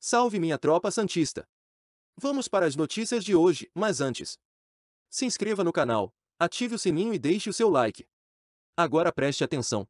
Salve minha tropa santista! Vamos para as notícias de hoje, mas antes. Se inscreva no canal, ative o sininho e deixe o seu like. Agora preste atenção.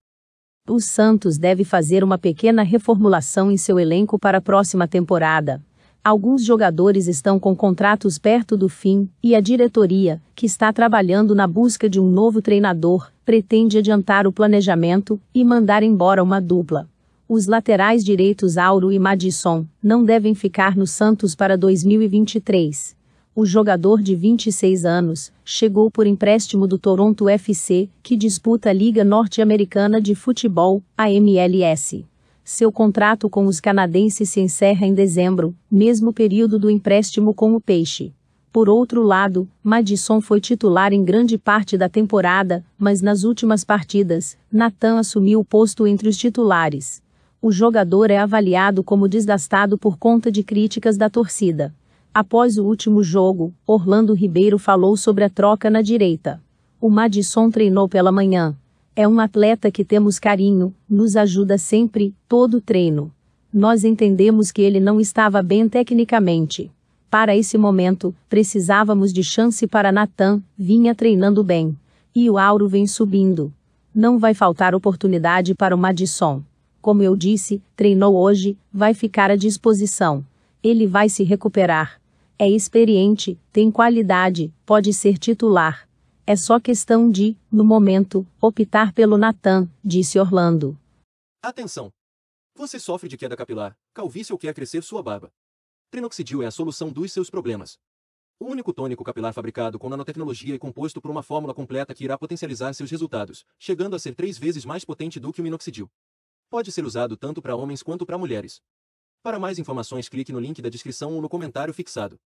O Santos deve fazer uma pequena reformulação em seu elenco para a próxima temporada. Alguns jogadores estão com contratos perto do fim, e a diretoria, que está trabalhando na busca de um novo treinador, pretende adiantar o planejamento e mandar embora uma dupla. Os laterais direitos Auro e Madison não devem ficar no Santos para 2023. O jogador de 26 anos chegou por empréstimo do Toronto FC, que disputa a Liga Norte-Americana de Futebol, a MLS. Seu contrato com os canadenses se encerra em dezembro, mesmo período do empréstimo com o Peixe. Por outro lado, Madison foi titular em grande parte da temporada, mas nas últimas partidas, Nathan assumiu o posto entre os titulares o jogador é avaliado como desgastado por conta de críticas da torcida. Após o último jogo, Orlando Ribeiro falou sobre a troca na direita. O Madison treinou pela manhã. É um atleta que temos carinho, nos ajuda sempre, todo treino. Nós entendemos que ele não estava bem tecnicamente. Para esse momento, precisávamos de chance para Natan, vinha treinando bem. E o Auro vem subindo. Não vai faltar oportunidade para o Madison. Como eu disse, treinou hoje, vai ficar à disposição. Ele vai se recuperar. É experiente, tem qualidade, pode ser titular. É só questão de, no momento, optar pelo Natan, disse Orlando. Atenção! Você sofre de queda capilar, calvície ou quer crescer sua barba. Trinoxidil é a solução dos seus problemas. O único tônico capilar fabricado com nanotecnologia e composto por uma fórmula completa que irá potencializar seus resultados, chegando a ser três vezes mais potente do que o minoxidil. Pode ser usado tanto para homens quanto para mulheres. Para mais informações clique no link da descrição ou no comentário fixado.